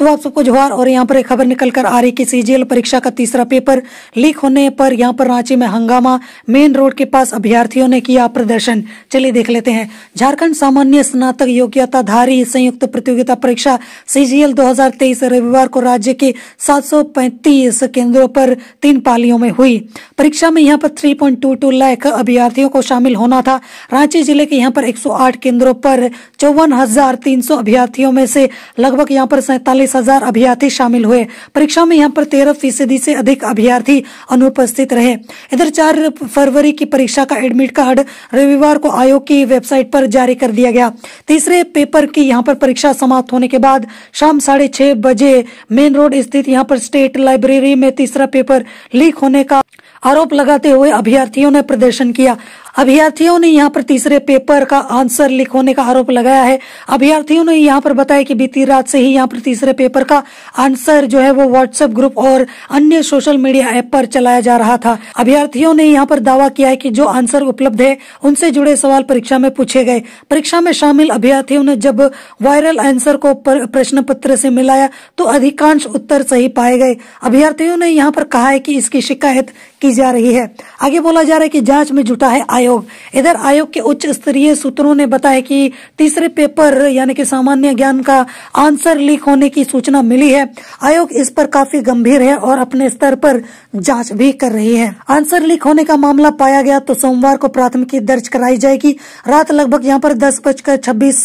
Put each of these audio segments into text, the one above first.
तो आप सबको जोहार और यहाँ पर एक खबर निकल कर आ रही की सीजीएल परीक्षा का तीसरा पेपर लीक होने पर यहाँ पर रांची में हंगामा मेन रोड के पास अभ्यार्थियों ने किया प्रदर्शन चलिए देख लेते हैं झारखंड सामान्य स्नातक योग्यताधारी संयुक्त प्रतियोगिता परीक्षा सीजीएल 2023 रविवार को राज्य के 735 केंद्रों पर तीन पालियों में हुई परीक्षा में यहाँ पर थ्री लाख अभ्यार्थियों को शामिल होना था रांची जिले के यहाँ पर एक केंद्रों पर चौवन अभ्यार्थियों में से लगभग यहाँ पर सैतालीस पैंतीस हजार अभ्यर्थी शामिल हुए परीक्षा में यहाँ पर तेरह फीसदी से अधिक अभ्यर्थी अनुपस्थित रहे इधर चार फरवरी की परीक्षा का एडमिट कार्ड रविवार को आयोग की वेबसाइट पर जारी कर दिया गया तीसरे पेपर की यहाँ पर परीक्षा समाप्त होने के बाद शाम साढ़े छह बजे मेन रोड स्थित यहाँ पर स्टेट लाइब्रेरी में तीसरा पेपर लीक होने का आरोप लगाते हुए अभ्यर्थियों ने प्रदर्शन किया अभ्यर्थियों ने यहाँ पर तीसरे पेपर का आंसर लिख होने का आरोप लगाया है अभ्यर्थियों ने यहाँ पर बताया कि बीती रात से ही यहाँ पर तीसरे पेपर का आंसर जो है वो व्हाट्सएप ग्रुप और अन्य सोशल मीडिया ऐप पर चलाया जा रहा था अभ्यर्थियों ने यहाँ पर दावा किया है कि जो आंसर उपलब्ध है उनसे जुड़े सवाल परीक्षा में पूछे गए परीक्षा में शामिल अभ्यर्थियों ने जब वायरल आंसर को प्रश्न पत्र से मिलाया तो अधिकांश उत्तर सही पाए गए अभ्यर्थियों ने यहाँ पर कहा है की इसकी शिकायत की जा रही है आगे बोला जा रहा है की जाँच में जुटा है आयोग आयोग इधर आयोग के उच्च स्तरीय सूत्रों ने बताया कि तीसरे पेपर यानी कि सामान्य ज्ञान का आंसर लीक होने की सूचना मिली है आयोग इस पर काफी गंभीर है और अपने स्तर पर जांच भी कर रही है आंसर लीक होने का मामला पाया गया तो सोमवार को प्राथमिकी दर्ज कराई जाएगी रात लगभग यहाँ पर दस बजकर छब्बीस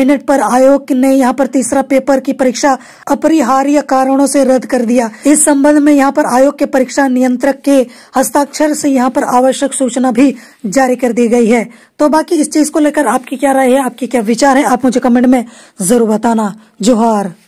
मिनट पर आयोग ने यहाँ पर तीसरा पेपर की परीक्षा अपरिहार्य कारणों से रद्द कर दिया इस संबंध में यहाँ पर आयोग के परीक्षा नियंत्रक के हस्ताक्षर से यहाँ पर आवश्यक सूचना भी जारी कर दी गई है तो बाकी इस चीज को लेकर आपकी क्या राय है आपके क्या विचार है आप मुझे कमेंट में जरूर बताना जोहार